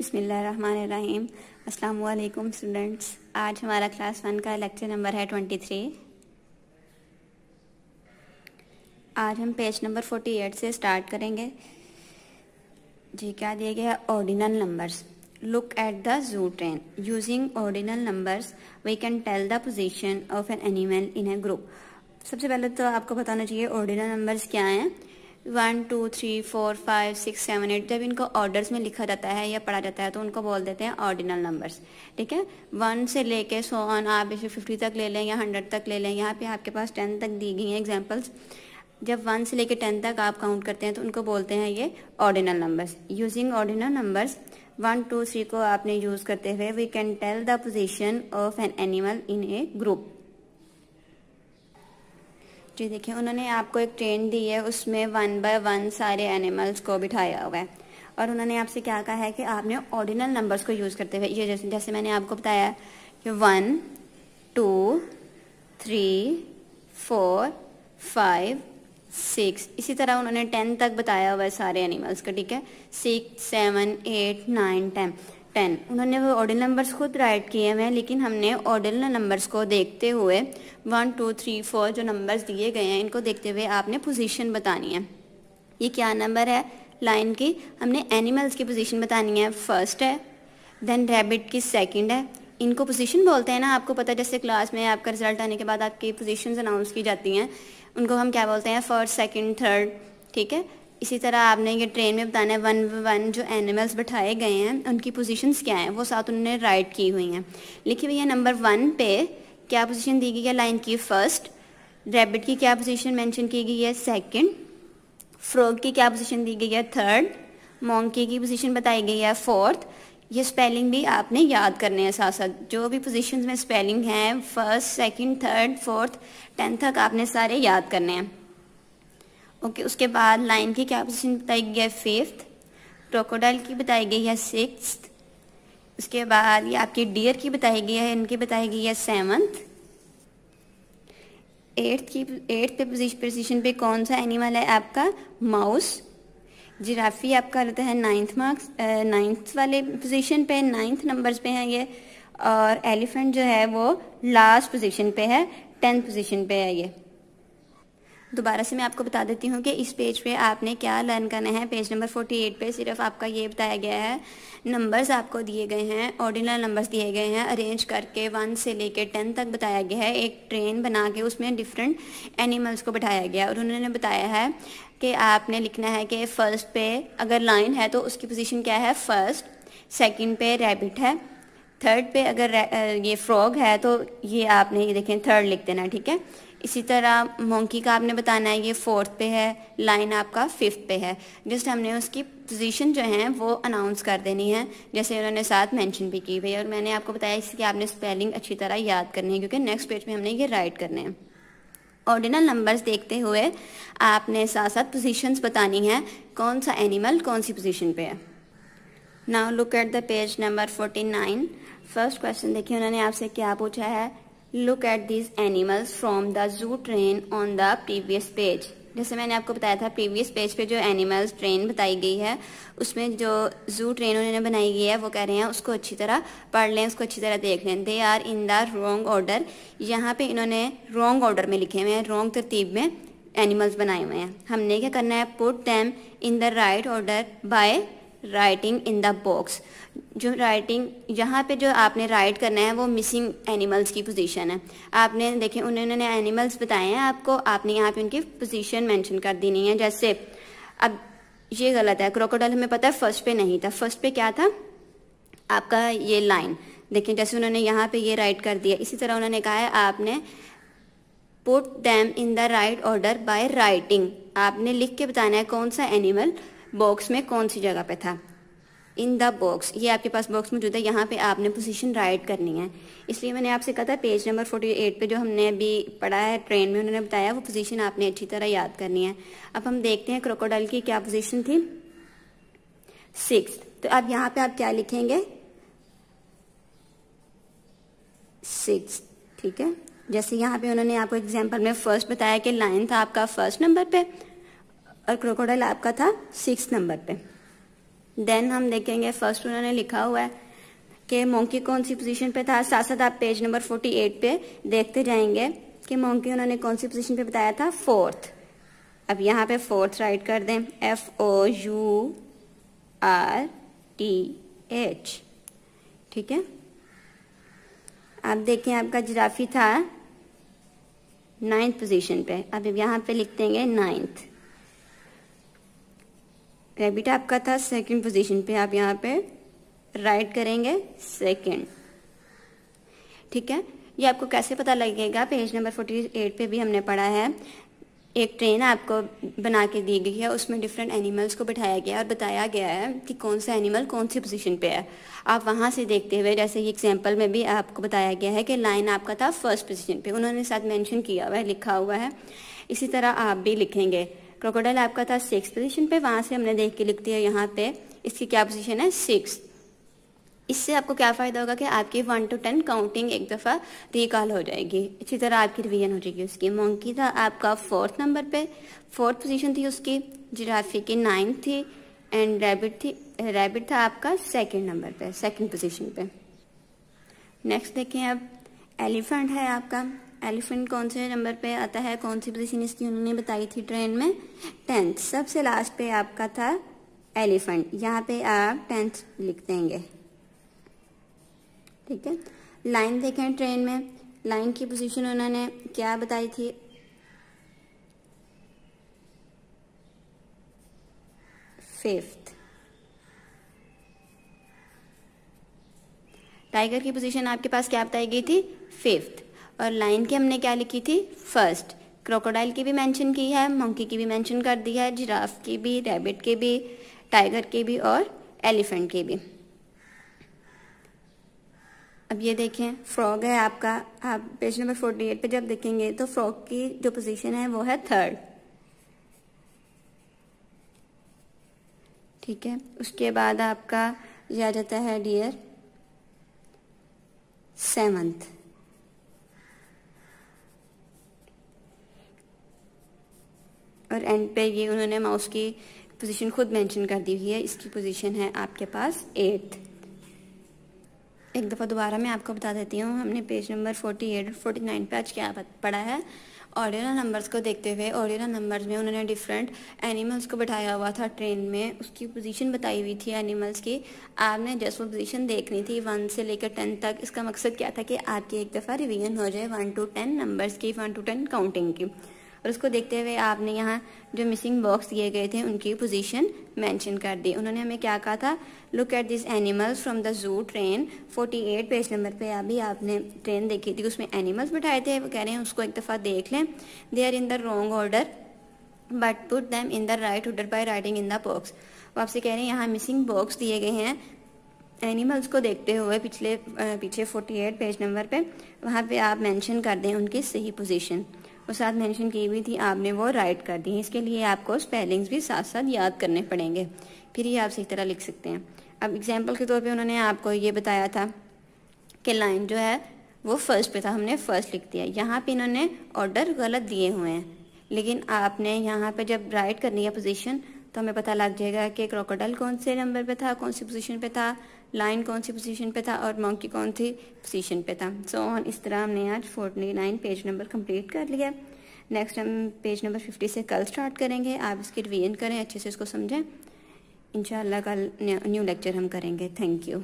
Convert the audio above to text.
अस्सलाम वालेकुम स्टूडेंट्स आज हमारा क्लास वन का लेक्चर नंबर है ट्वेंटी थ्री आज हम पेज नंबर फोर्टी एट से स्टार्ट करेंगे जी क्या दिया गया ordinal numbers look at the zoo train using ordinal numbers we can tell the position of an animal in a group सबसे पहले तो आपको बताना चाहिए ऑर्डिनल नंबर्स क्या हैं one two three four five six seven eight जब इनको ऑर्डर्स में लिखा जाता है या पढ़ा जाता है तो उनको बोल देते हैं ऑर्डिनल नंबर्स ठीक है वन से लेके सो ऑन आप इसे फिफ्टी तक ले लें या हंड्रेड तक ले लें यहाँ पे आपके पास टेन तक दी गई हैं एग्जाम्पल्स जब वन से लेके टेन तक आप काउंट करते हैं तो उनको बोलते हैं ये ordinal numbers using ordinal numbers one two three को आपने यूज़ करते हुए we can tell the position of an animal in a group जी देखिए उन्होंने आपको एक ट्रेन दी है उसमें वन बाय वन सारे एनिमल्स को बिठाया हुआ है और उन्होंने आपसे क्या कहा है कि आपने ऑर्डिनल नंबर्स को यूज़ करते हुए ये जैसे जैसे मैंने आपको बताया कि one two three four five six इसी तरह उन्होंने टेन तक बताया हुआ है सारे एनिमल्स का ठीक है six seven eight nine ten ten उन्होंने वो ऑर्डर नंबर्स खुद राइट किए हुए हैं लेकिन हमने ऑर्डर नंबर्स को देखते हुए वन टू थ्री फोर जो नंबर्स दिए गए हैं इनको देखते हुए आपने पोजीशन बतानी है ये क्या नंबर है लाइन की हमने एनिमल्स की पोजीशन बतानी है फर्स्ट है देन रैबिट की सेकंड है इनको पोजीशन बोलते हैं ना आपको पता जैसे क्लास में आपका रिजल्ट आने के बाद आपकी पोजिशन अनाउंस की जाती हैं उनको हम क्या बोलते हैं फर्स्ट सेकेंड थर्ड ठीक है इसी तरह आपने ये ट्रेन में बताना है वन वन जो एनिमल्स बैठाए गए हैं उनकी पोजीशंस क्या हैं वो साथ उन्होंने राइट की हुई हैं लिखी हुई है नंबर वन पे क्या पोजीशन दी गई है लाइन की फर्स्ट रैबिट की क्या पोजीशन मेंशन की गई है सेकंड फ्रॉग की क्या पोजीशन दी गई है थर्ड मोंकी की पोजीशन बताई गई है फोर्थ ये स्पेलिंग भी आपने याद करने हैं साथ साथ जो भी पोजिशन में स्पेलिंग है first second third fourth tenth तक आपने सारे याद करने हैं ओके उसके बाद लाइन की क्या पोजिशन बताई गई है फिफ्थ क्रोकोडाइल की बताई गई है सिक्स उसके बाद ये आपकी डियर की बताई गई है इनकी बताई गई है सेवन्थ एट्थ की एट्थ पे पोजिशन पे कौन सा एनिमल है आपका माउस जिराफी आपका रहता है नाइन्थ मार्क्स नाइन्थ वाले पोजिशन पे नाइन्थ नंबर्स पे है ये और एलिफेंट जो है वो लास्ट पोजिशन पे है टेंथ पोजिशन पे है ये दोबारा से मैं आपको बता देती हूँ कि इस पेज पे आपने क्या लर्न करना है पेज नंबर 48 पे सिर्फ आपका ये बताया गया है नंबर्स आपको दिए गए हैं ऑर्डिनल नंबर्स दिए गए हैं अरेंज करके वन से लेके टेन तक बताया गया है एक ट्रेन बना के उसमें डिफरेंट एनिमल्स को बैठाया गया और उन्होंने बताया है कि आपने लिखना है कि फ़र्स्ट पे अगर लाइन है तो उसकी पोजिशन क्या है फ़र्स्ट सेकेंड पे रेबिट है थर्ड पे अगर ये फ्रॉग है तो ये आपने ये देखें थर्ड लिख देना ठीक है इसी तरह मोंकी का आपने बताना है ये फोर्थ पे है लाइन आपका फिफ्थ पे है जस्ट हमने उसकी पोजीशन जो है वो अनाउंस कर देनी है जैसे उन्होंने साथ मेंशन भी की हुई और मैंने आपको बताया इसकी आपने स्पेलिंग अच्छी तरह याद करनी है क्योंकि नेक्स्ट पेज में हमने ये राइट करने हैं ऑर्डिनल नंबर्स देखते हुए आपने साथ साथ पोजिशन बतानी है कौन सा एनिमल कौन सी पोजिशन पे है now look at the page number forty nine first question देखिए उन्होंने आपसे क्या पूछा है look at these animals from the zoo train on the previous page जैसे मैंने आपको बताया था प्रीवियस पेज पे जो एनिमल्स ट्रेन बताई गई है उसमें जो जू ट्रेन उन्होंने बनाई गई है वो कह रहे हैं उसको अच्छी तरह पढ़ लें उसको अच्छी तरह देख लें they are in the wrong order यहाँ पे इन्होंने रोंग ऑर्डर में लिखे हुए हैं रोंग तरतीब में एनिमल्स बनाए हुए हैं हमने क्या करना है put them in the right order by writing in the box जो राइटिंग यहाँ पे जो आपने राइट करना है वो मिसिंग एनिमल्स की पोजीशन है आपने देखे उन्होंने एनिमल्स बताए हैं आपको आपने यहाँ पे उनकी पोजीशन मेंशन कर दी नहीं है जैसे अब ये गलत है क्रोकोडल हमें पता है फर्स्ट पे नहीं था फर्स्ट पे क्या था आपका ये लाइन देखें जैसे उन्होंने यहाँ पे ये राइट कर दिया इसी तरह उन्होंने कहा है आपने put them in the right order by writing आपने लिख के बताना है कौन सा एनिमल बॉक्स में कौन सी जगह पे था इन द बॉक्स ये आपके पास बॉक्स मौजूद है यहाँ पे आपने पोजीशन राइट करनी है इसलिए मैंने आपसे कहा था पेज नंबर 48 पे जो हमने अभी पढ़ा है ट्रेन में उन्होंने बताया वो पोजीशन आपने अच्छी तरह याद करनी है अब हम देखते हैं क्रोकोडाइल की क्या पोजीशन थी सिक्स तो अब यहाँ पे आप क्या लिखेंगे सिक्स ठीक है जैसे यहाँ पे उन्होंने आपको एग्जाम्पल में फर्स्ट बताया कि लाइन था आपका फर्स्ट नंबर पे और क्रोकोडाइल आपका था सिक्स नंबर पे देन हम देखेंगे फर्स्ट उन्होंने लिखा हुआ है कि मोंकी कौन सी पोजीशन पे था साथ साथ आप पेज नंबर फोर्टी एट पे देखते जाएंगे कि मोंकी उन्होंने कौन सी पोजीशन पे बताया था फोर्थ अब यहाँ पे फोर्थ राइट कर दें F O U R T H ठीक है आप देखें आपका जिराफी था नाइन्थ पोजीशन पे अब यहाँ पे लिख देंगे नाइन्थ रेबिट आपका था सेकंड पोजीशन पे आप यहाँ पे राइट करेंगे सेकंड ठीक है ये आपको कैसे पता लगेगा पेज नंबर फोर्टी एट पे भी हमने पढ़ा है एक ट्रेन आपको बना के दी गई है उसमें डिफरेंट एनिमल्स को बिठाया गया और बताया गया है कि कौन सा एनिमल कौन सी पोजीशन पे है आप वहाँ से देखते हुए जैसे ये एग्जाम्पल में भी आपको बताया गया है कि लाइन आपका था फर्स्ट पोजीशन पे उन्होंने साथ मेंशन किया हुआ है लिखा हुआ है इसी तरह आप भी लिखेंगे क्रोकोडाइल आपका था सिक्स पोजिशन पे वहां से हमने देख के लिख दिया यहाँ पे इसकी क्या पोजिशन है सिक्स इससे आपको क्या फ़ायदा होगा कि आपकी वन टू टेन काउंटिंग एक दफ़ा रिकॉल हो जाएगी इसी तरह आपकी रिविजन हो जाएगी उसकी मोंकी था आपका फोर्थ नंबर पे फोर्थ पोजीशन थी उसकी जिराफी की नाइन्थ थी एंड रैबिट थी रैबिट था आपका सेकंड नंबर पे सेकंड पोजीशन पे नेक्स्ट देखें अब एलिफेंट है आपका एलिफेंट कौन से नंबर पे आता है कौन सी पोजिशन इसकी उन्होंने बताई थी ट्रेन में टेंथ सबसे लास्ट पे आपका था एलिफेंट यहाँ पे आप टेंथ लिख देंगे ठीक है लाइन देखें ट्रेन में लाइन की पोजीशन उन्होंने क्या बताई थी फिफ्थ टाइगर की पोजीशन आपके पास क्या बताई गई थी फिफ्थ और लाइन की हमने क्या लिखी थी फर्स्ट क्रोकोडाइल की भी मेंशन की है मंकी की भी मेंशन कर दी है जिराफ की भी रैबिट की भी टाइगर की भी और एलिफेंट की भी अब ये देखें फ्रॉग है आपका आप पेज नंबर फोर्टी एट पर जब देखेंगे तो फ्रॉग की जो पोजीशन है वो है थर्ड ठीक है उसके बाद आपका यह आ जाता है डियर सेवन्थ और एंड पे ये उन्होंने माउस की पोजीशन खुद मेंशन कर दी हुई है इसकी पोजीशन है आपके पास एट्थ एक दफ़ा दोबारा मैं आपको बता देती हूँ हमने पेज नंबर फोर्टी एट और फोर्टी नाइन पर आज क्या पढ़ा है ऑडियो नंबर्स को देखते हुए ऑर्डिनल नंबर्स में उन्होंने डिफरेंट एनिमल्स को बैठाया हुआ था ट्रेन में उसकी पोजीशन बताई हुई थी एनिमल्स की आपने जस्ट वो पोजीशन देखनी थी वन से लेकर टेन तक इसका मकसद क्या था कि आपकी एक दफ़ा रिवीजन हो जाए वन टू टेन नंबर्स की वन टू टेन काउंटिंग की और उसको देखते हुए आपने यहाँ जो मिसिंग बॉक्स दिए गए थे उनकी पोजीशन मेंशन कर दी उन्होंने हमें क्या कहा था look at this animals from the zoo train 48 page number पे अभी आपने ट्रेन देखी थी उसमें एनिमल्स बिठाए थे वो कह रहे हैं उसको एक दफ़ा देख लें they are in the wrong order but put them in the right order by writing in the box वो आपसे कह रहे हैं यहाँ मिसिंग बॉक्स दिए गए हैं एनिमल्स को देखते हुए पिछले पीछे 48 पेज नंबर पे वहाँ पे आप मेंशन कर दें उनकी सही पोजीशन और साथ मेंशन की हुई थी आपने वो राइट कर दी इसके लिए आपको स्पेलिंग्स भी साथ साथ याद करने पड़ेंगे फिर ये आप सही तरह लिख सकते हैं अब एग्जाम्पल के तौर पर उन्होंने आपको ये बताया था कि लाइन जो है वो फर्स्ट पे था हमने फर्स्ट लिख दिया यहाँ पे इन्होंने ऑर्डर गलत दिए हुए हैं लेकिन आपने यहाँ पे जब राइट करनी है पोजीशन तो हमें पता लग जाएगा कि क्रोकोडल कौन से नंबर पे था कौन सी पोजीशन पे था लाइन कौन सी पोजीशन पे था और मंकी कौन सी पोजीशन पे था सो so, ऑन इस तरह हमने आज forty nine page number complete कर लिया नेक्स्ट हम पेज नंबर फिफ्टी से कल स्टार्ट करेंगे आप इसकी रिवीजन करें अच्छे से इसको समझें इन कल न्यू लेक्चर हम करेंगे थैंक यू